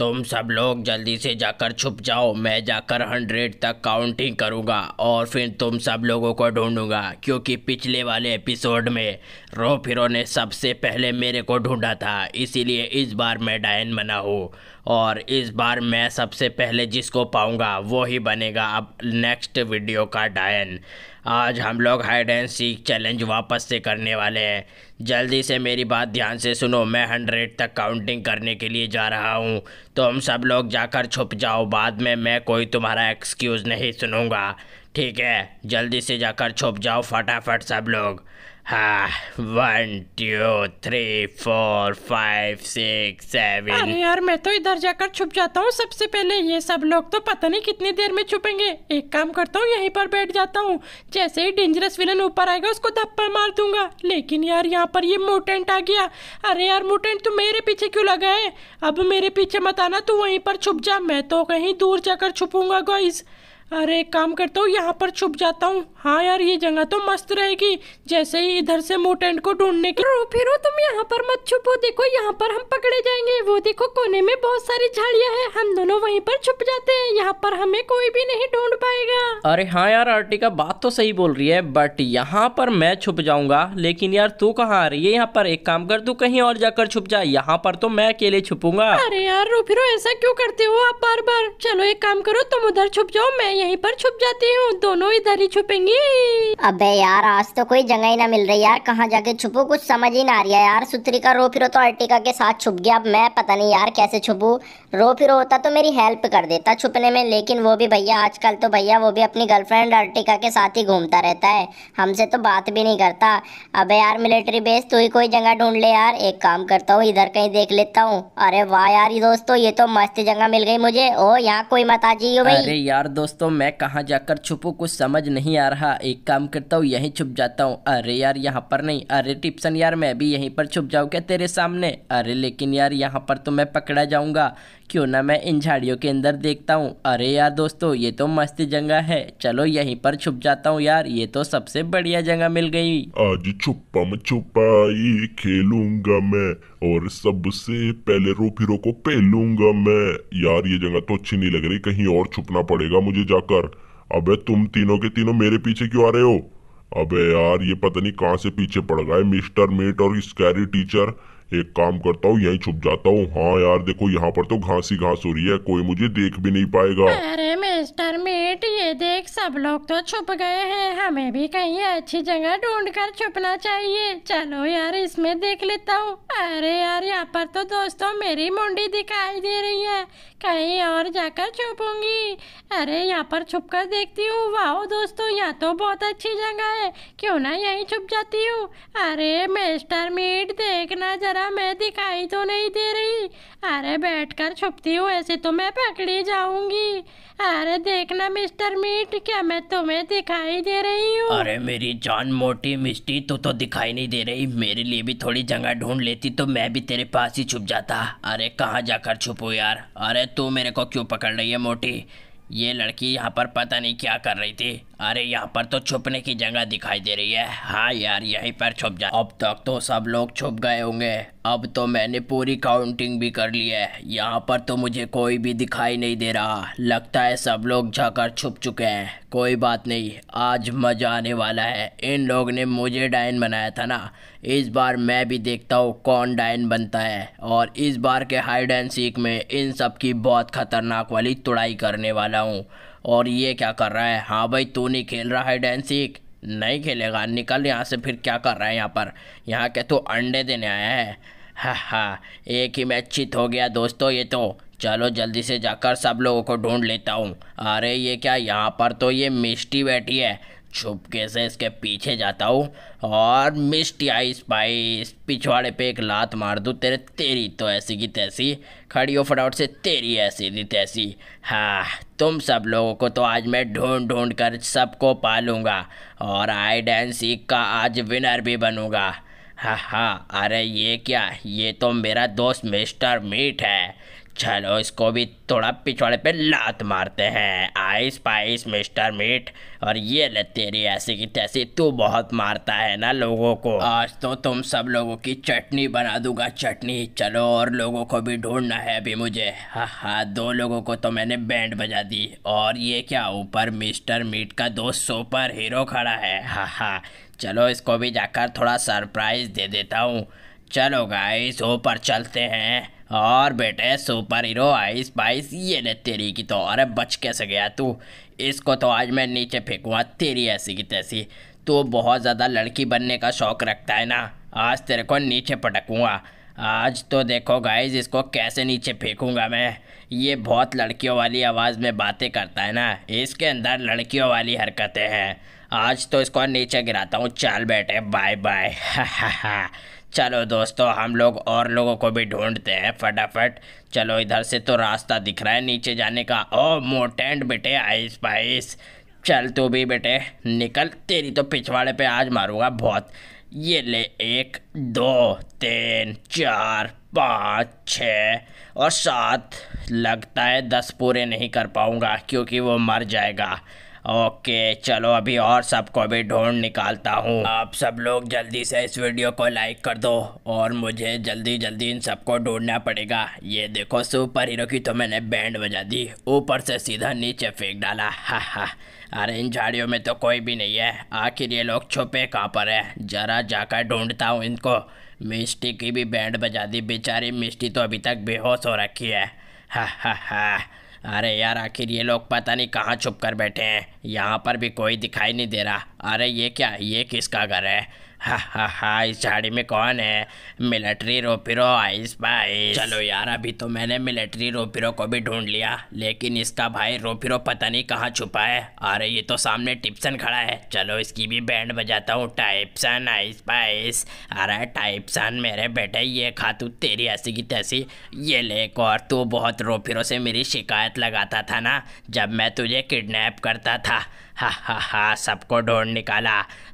तुम सब लोग जल्दी से जाकर छुप जाओ मैं जाकर हंड्रेड तक काउंटिंग करूँगा और फिर तुम सब लोगों को ढूंढूंगा क्योंकि पिछले वाले एपिसोड में रो फिरो ने सबसे पहले मेरे को ढूंढा था इसीलिए इस बार मैं डायन बना हूँ और इस बार मैं सबसे पहले जिसको पाऊँगा वो ही बनेगा अब नेक्स्ट वीडियो का डायन आज हम लोग हाइड एंड सीख चैलेंज वापस से करने वाले हैं जल्दी से मेरी बात ध्यान से सुनो मैं हंड्रेड तक काउंटिंग करने के लिए जा रहा हूँ तो हम सब लोग जाकर छुप जाओ बाद में मैं कोई तुम्हारा एक्सक्यूज़ नहीं सुनूँगा ठीक है जल्दी से जाकर छुप जाओ फटाफट सब लोग one two three four five six seven अरे यार मैं तो इधर जाकर छुप जाता हूँ सबसे पहले ये सब लोग तो पता नहीं कितनी देर में छुपेंगे एक काम करता हूँ यहीं पर बैठ जाता हूँ जैसे ही डेंजरस विलन ऊपर आएगा उसको धप्पा मार दूंगा लेकिन यार यहाँ पर ये मोटेंट आ गया अरे यार मोटेंट तू मेरे पीछे क्यों लगा है अब मेरे पीछे मत आना तू वहीं पर छुप जा मैं तो कहीं दूर जाकर छुपूंगा गोइस अरे एक काम करता हूँ यहाँ पर छुप जाता हूँ हाँ यार ये जगह तो मस्त रहेगी जैसे ही इधर से मोटेंट को ढूंढने की रो फिर तुम यहाँ पर मत छुपो देखो यहाँ पर हम पकड़े जाएंगे वो देखो कोने में बहुत सारी झाड़ियाँ हैं हम दोनों वहीं पर छुप जाते हैं यहाँ पर हमें कोई भी नहीं ढूंढ पाएगा अरे हाँ यार आर्टिका बात तो सही बोल रही है बट यहाँ पर मैं छुप जाऊंगा लेकिन यार तू कहाँ आ रही है यहाँ पर एक काम कर तू कहीं और जाकर छुप जा यहाँ पर तो मैं अकेले छुपूंगा अरे यार रो ऐसा क्यों करते हो आप बार बार चलो एक काम करो तुम उधर छुप जाओ मैं यहीं पर छुप जाती हूँ दोनों इधर ही छुपेंगे अबे यार आज तो कोई जगह ही ना मिल रही यार कहाँ जाके छुपू कुछ समझ ही ना आ रही है यार सुथरी का रो फिर तो अर्टिका के साथ छुप गया अब मैं पता नहीं यार कैसे छुपू रो फिर होता तो मेरी हेल्प कर देता छुपने में लेकिन वो भी भैया आजकल तो भैया वो भी अपनी गर्लफ्रेंड अर्टिका के साथ ही घूमता रहता है हमसे तो बात भी नहीं करता अबे यार मिलिट्री बेस तू ही कोई जगह ढूंढ ले यार एक काम करता हूँ इधर कहीं देख लेता हूँ अरे वाह यार दोस्तों ये तो मस्त जगह मिल गई मुझे ओ यहाँ कोई मत आ जाइयो भाई अरे यार दोस्तों मैं कहाँ जाकर छुपू कुछ समझ नहीं आ रहा एक काम करता हूँ यही छुप जाता हूँ अरे यार यहाँ पर नहीं अरे टिप्सन यार मैं भी यहीं पर छुप जाऊँ क्या तेरे सामने अरे लेकिन यार यहाँ पर तो मैं पकड़ा जाऊंगा क्यों ना मैं इन झाड़ियों के अंदर देखता हूँ अरे यार दोस्तों ये तो मस्त जगह है चलो यहीं पर छुप जाता हूँ यार ये तो सबसे बढ़िया जगह मिल गई आज छुपम छुपाई खेलूंगा मैं और सबसे पहले रोपीरो को पहलूंगा मैं यार ये जगह तो अच्छी नहीं लग रही कहीं और छुपना पड़ेगा मुझे जाकर अबे तुम तीनों के तीनों मेरे पीछे क्यों आ रहे हो अबे यार ये पता नहीं कहाँ से पीछे पड़ गए मिस्टर मेट और स्कैरी टीचर एक काम करता हूँ यहीं छुप जाता हूँ हाँ यार देखो यहाँ पर तो घास ही घास हो रही है कोई मुझे देख भी नहीं पाएगा अरे मिस्टर मेट ये देख सब लोग तो छुप गए हैं हमें भी कहीं अच्छी जगह ढूंढ कर छुपना चाहिए चलो यार इसमें देख लेता हूँ अरे यार यहाँ पर तो दोस्तों मेरी मुंडी दिखाई दे रही है कहीं और जाकर छुपूंगी अरे यहाँ पर छुप कर देखती हूँ वाह दोस्तों यहाँ तो बहुत अच्छी जगह है क्यों ना यहीं छुप जाती हूँ अरे मिस्टर मीट देखना जरा मैं दिखाई तो नहीं दे रही अरे बैठकर छुपती हूँ ऐसे तो मैं पकड़ी जाऊंगी अरे देखना मिस्टर मीट क्या मैं तुम्हें दिखाई दे रही हूँ अरे मेरी जान मोटी मिस्टी तू तो दिखाई नहीं दे रही मेरे लिए भी थोड़ी जगह ढूंढ लेती तो मैं भी तेरे पास ही छुप जाता अरे कहाँ जाकर छुपो यार अरे तू मेरे को क्यों पकड़ रही है मोटी ये लड़की यहाँ पर पता नहीं क्या कर रही थी अरे यहाँ पर तो छुपने की जगह दिखाई दे रही है हाँ यार यहीं पर छुप जा अब तक तो सब लोग छुप गए होंगे अब तो मैंने पूरी काउंटिंग भी कर ली है यहाँ पर तो मुझे कोई भी दिखाई नहीं दे रहा लगता है सब लोग जाकर छुप चुके हैं कोई बात नहीं आज मजा आने वाला है इन लोग ने मुझे डायन बनाया था ना इस बार मैं भी देखता हूँ कौन डायन बनता है और इस बार के हाइड एंड सीख में इन सब की बहुत ख़तरनाक वाली तुड़ाई करने वाला हूँ और ये क्या कर रहा है हाँ भाई तू नहीं खेल रहा है डैंसिक नहीं खेलेगा निकल यहाँ से फिर क्या कर रहा है यहाँ पर यहाँ के तो अंडे देने आया है हाँ हा एक ही मैच चित हो गया दोस्तों ये तो चलो जल्दी से जाकर सब लोगों को ढूंढ लेता हूँ अरे ये क्या यहाँ पर तो ये मिष्टी बैठी है चुपके से इसके पीछे जाता हूँ और मिस्टी आई स्पाइस पिछवाड़े पे एक लात मार दूँ तेरे तेरी तो ऐसी की तैसी खड़ी हो फटाउट से तेरी ऐसी दी तैसी हाँ तुम सब लोगों को तो आज मैं ढूंढ ढूंढ कर सबको पालूंगा और आई डैन सीख का आज विनर भी बनूँगा हाँ हाँ अरे ये क्या ये तो मेरा दोस्त मिस्टर मीट है चलो इसको भी थोड़ा पिछवाड़े पे लात मारते हैं आइस पाइस मिस्टर मीट और ये ले तेरी ऐसी की तैसी तू बहुत मारता है ना लोगों को आज तो तुम सब लोगों की चटनी बना दूंगा चटनी चलो और लोगों को भी ढूंढना है अभी मुझे हाँ हाँ दो लोगों को तो मैंने बैंड बजा दी और ये क्या ऊपर मिस्टर मीट का दोस्त सुपर हीरो खड़ा है हाँ हाँ चलो इसको भी जाकर थोड़ा सरप्राइज़ दे देता हूँ चलो गाइस ऊपर चलते हैं और बेटे सुपर हीरो आई स्पाइस ये ले तेरी की तो अरे बच कैसे गया तू इसको तो आज मैं नीचे फेंकूँगा तेरी ऐसी की तैसी तू बहुत ज़्यादा लड़की बनने का शौक़ रखता है ना आज तेरे को नीचे पटकूँगा आज तो देखो गाइज इसको कैसे नीचे फेंकूँगा मैं ये बहुत लड़कियों वाली आवाज़ में बातें करता है ना इसके अंदर लड़कियों वाली हरकतें हैं आज तो इसको नीचे गिराता हूँ चल बैठे बाय बाय हा हा हा चलो दोस्तों हम लोग और लोगों को भी ढूंढते हैं फटाफट चलो इधर से तो रास्ता दिख रहा है नीचे जाने का ओ मोटेंट बेटे आइस पाइस चल तू भी बेटे निकल तेरी तो पिछवाड़े पे आज मारूंगा बहुत ये ले एक दो तीन चार पाँच छ और सात लगता है दस पूरे नहीं कर पाऊँगा क्योंकि वो मर जाएगा ओके चलो अभी और सबको भी ढूंढ निकालता हूँ आप सब लोग जल्दी से इस वीडियो को लाइक कर दो और मुझे जल्दी जल्दी इन सबको ढूंढना पड़ेगा ये देखो सुपर हीरो की तो मैंने बैंड बजा दी ऊपर से सीधा नीचे फेंक डाला हा हा अरे इन झाड़ियों में तो कोई भी नहीं है आखिर ये लोग छुपे कहाँ पर है जरा जाकर ढूंढता हूँ इनको मिष्टी की भी बैंड बजा दी बेचारी मिष्टी तो अभी तक बेहोश हो रखी है हा हा हा अरे यार आखिर ये लोग पता नहीं कहाँ छुप कर बैठे हैं यहाँ पर भी कोई दिखाई नहीं दे रहा अरे ये क्या ये किसका घर है हा हा इस झाड़ी में कौन है मिलिट्री रोपिरो आइस बाइस चलो यार अभी तो मैंने मिलिट्री रोपिरो को भी ढूंढ लिया लेकिन इसका भाई रोपिरो पता नहीं कहाँ छुपा है अरे ये तो सामने टिप्सन खड़ा है चलो इसकी भी बैंड बजाता हूँ टाइपसन आइस पाइस अरे टाइपसन मेरे बेटे ये खा तू तेरी ऐसी की तैसी ये ले और तू बहुत रोपिरो से मेरी शिकायत लगाता था ना जब मैं तुझे किडनैप करता था हा हा हा सबको ढूंढ निकाला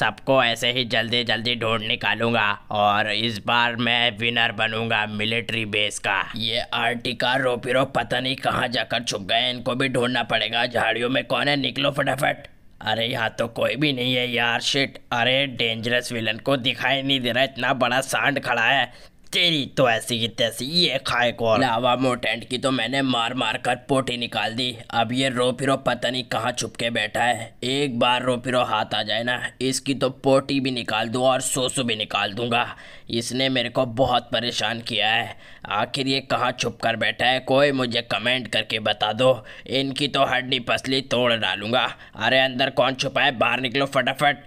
सबको ऐसे ही जल्दी जल्दी ढूंढ निकालूंगा और इस बार मैं विनर बनूंगा मिलिट्री बेस का ये आर्टिका रोपिरो पता नहीं कहाँ जाकर छुप गए इनको भी ढूंढना पड़ेगा झाड़ियों में कौन है निकलो फटाफट अरे यहाँ तो कोई भी नहीं है यार शिट अरे डेंजरस विलन को दिखाई नहीं दे रहा इतना बड़ा सांड खड़ा है तेरी तो ऐसी की तैसी ये खाए को लावा मोटेंट की तो मैंने मार मार कर पोटी निकाल दी अब ये रो फिरो पता नहीं कहाँ छुप के बैठा है एक बार रो फिरो हाथ आ जाए ना इसकी तो पोटी भी निकाल दूँ और सोसू भी निकाल दूंगा इसने मेरे को बहुत परेशान किया है आखिर ये कहाँ छुप कर बैठा है कोई मुझे कमेंट करके बता दो इनकी तो हड्डी पसली तोड़ डालूंगा अरे अंदर कौन छुपा है बाहर निकलो फटाफट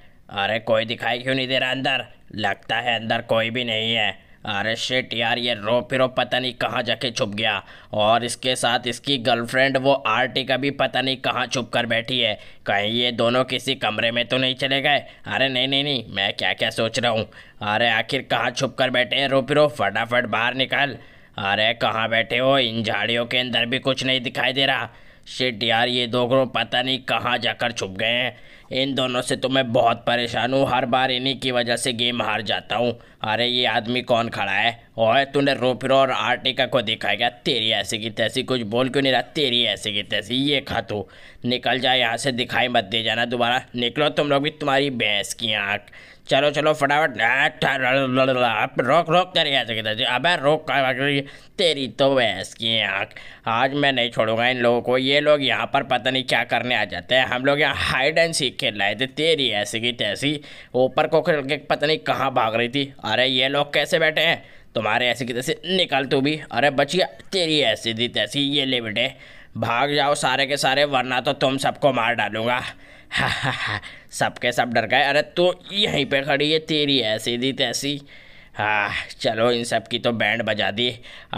अरे कोई दिखाई क्यों नहीं दे रहा अंदर लगता है अंदर कोई भी नहीं है अरे शेट यार ये रो पिरो पता नहीं कहाँ जाके छुप गया और इसके साथ इसकी गर्लफ्रेंड वो आरटी का भी पता नहीं कहाँ छुप कर बैठी है कहीं ये दोनों किसी कमरे में तो नहीं चले गए अरे नहीं नहीं नहीं मैं क्या क्या सोच रहा हूँ अरे आखिर कहाँ छुप कर बैठे हैं रो पिरो फटाफट बाहर निकाल अरे कहाँ बैठे हो इन झाड़ियों के अंदर भी कुछ नहीं दिखाई दे रहा शिट यार ये दोनों पता नहीं कहाँ जाकर छुप गए हैं इन दोनों से तो मैं बहुत परेशान हूँ हर बार इन्हीं की वजह से गेम हार जाता हूँ अरे ये आदमी कौन खड़ा है ओए तूने रोपरो और आर्टिका को देखा क्या तेरी ऐसी की तैसी कुछ बोल क्यों नहीं रहा तेरी ऐसी की तैसी ये खा तू निकल जा यहाँ से दिखाई मत दे जाना दोबारा निकलो तुम लोग भी तुम्हारी भैंस की आँख चलो चलो फटाफट रोक रोक तेरी ऐसे की तैसी अब रोक तेरी तो भैंस की आँख आज मैं नहीं छोड़ूंगा इन लोगों को ये लोग यहाँ पर पता नहीं क्या करने आ जाते हैं हम लोग यहाँ हाइड एंड सीख खेल रहे थे तेरी ऐसी की तैसी ऊपर को खेल के पता नहीं कहाँ भाग रही थी अरे ये लोग कैसे बैठे हैं तुम्हारे ऐसे की तैसे निकल तू भी अरे बचिया तेरी ऐसी दी तैसी ये ले बेटे भाग जाओ सारे के सारे वरना तो तुम सबको मार डालूंगा सबके सब डर गए अरे तू तो यहीं पे खड़ी है तेरी ऐसी दी तैसी हाँ चलो इन सब की तो बैंड बजा दी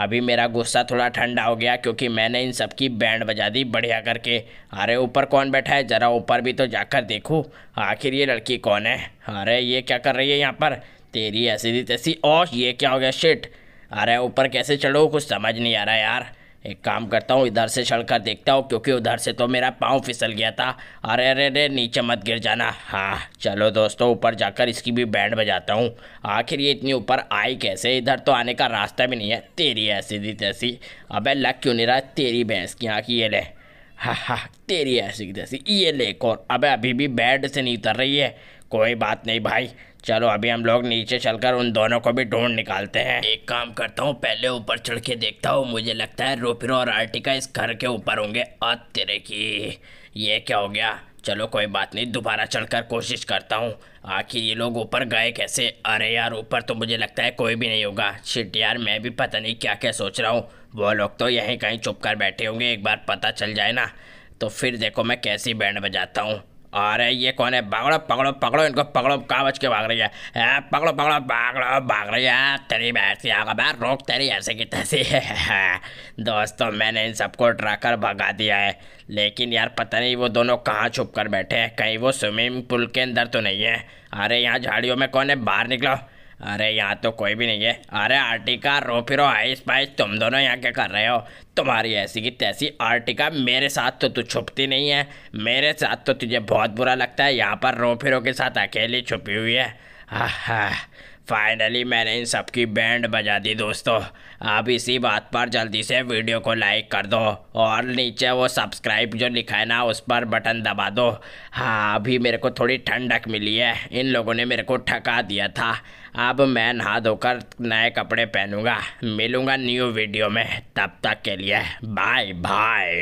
अभी मेरा गुस्सा थोड़ा ठंडा हो गया क्योंकि मैंने इन सब की बैंड बजा दी बढ़िया करके अरे ऊपर कौन बैठा है ज़रा ऊपर भी तो जाकर देखूँ आखिर ये लड़की कौन है अरे ये क्या कर रही है यहाँ पर तेरी ऐसी दी तैसी और ये क्या हो गया शिट अरे ऊपर कैसे चढ़ो कुछ समझ नहीं आ रहा यार एक काम करता हूँ इधर से चढ़ कर देखता हूँ क्योंकि उधर से तो मेरा पाँव फिसल गया था अरे अरे अरे नीचे मत गिर जाना हाँ चलो दोस्तों ऊपर जाकर इसकी भी बैंड बजाता हूँ आखिर ये इतनी ऊपर आई कैसे इधर तो आने का रास्ता भी नहीं है तेरी ऐसी दी तैसी अबे लग क्यों नहीं रहा तेरी भैंस की आँख ये ले हाँ हाँ तेरी ऐसी तैसी ये ले और अबे अभी भी बैंड से नहीं उतर रही है कोई बात नहीं भाई चलो अभी हम लोग नीचे चलकर उन दोनों को भी ढूंढ निकालते हैं एक काम करता हूँ पहले ऊपर चढ़ के देखता हूँ मुझे लगता है रोपिरो और आर्टिका इस घर के ऊपर होंगे तेरे की ये क्या हो गया चलो कोई बात नहीं दोबारा चढ़कर कोशिश करता हूँ आखिर ये लोग ऊपर गए कैसे अरे यार ऊपर तो मुझे लगता है कोई भी नहीं होगा शिट यार मैं भी पता नहीं क्या क्या सोच रहा हूँ वो लोग तो यहीं कहीं चुप कर बैठे होंगे एक बार पता चल जाए ना तो फिर देखो मैं कैसी बैंड बजाता हूँ अरे ये कौन है पकड़ो पकड़ो पकड़ो इनको पकड़ो कहाँ के भाग रही है आ, पकड़ो पकड़ो पकड़ो भाग रही है तेरी बैठी आगे मैं रोक तेरी ऐसे की तैसी दोस्तों मैंने इन सबको कर भगा दिया है लेकिन यार पता नहीं वो दोनों कहाँ छुप कर बैठे हैं कहीं वो स्विमिंग पूल के अंदर तो नहीं है अरे यहाँ झाड़ियों में कौन है बाहर निकलो अरे यहाँ तो कोई भी नहीं है अरे आर्टिका रो आइस पाइस तुम दोनों यहाँ क्या कर रहे हो तुम्हारी ऐसी की तैसी आर्टिका मेरे साथ तो तू छुपती नहीं है मेरे साथ तो तुझे बहुत बुरा लगता है यहाँ पर रो के साथ अकेली छुपी हुई है हाँ हाँ फाइनली मैंने इन सबकी बैंड बजा दी दोस्तों आप इसी बात पर जल्दी से वीडियो को लाइक कर दो और नीचे वो सब्सक्राइब जो लिखा है ना उस पर बटन दबा दो हाँ अभी मेरे को थोड़ी ठंडक मिली है इन लोगों ने मेरे को ठका दिया था अब मैं नहा धोकर नए कपड़े पहनूंगा मिलूंगा न्यू वीडियो में तब तक के लिए बाय बाय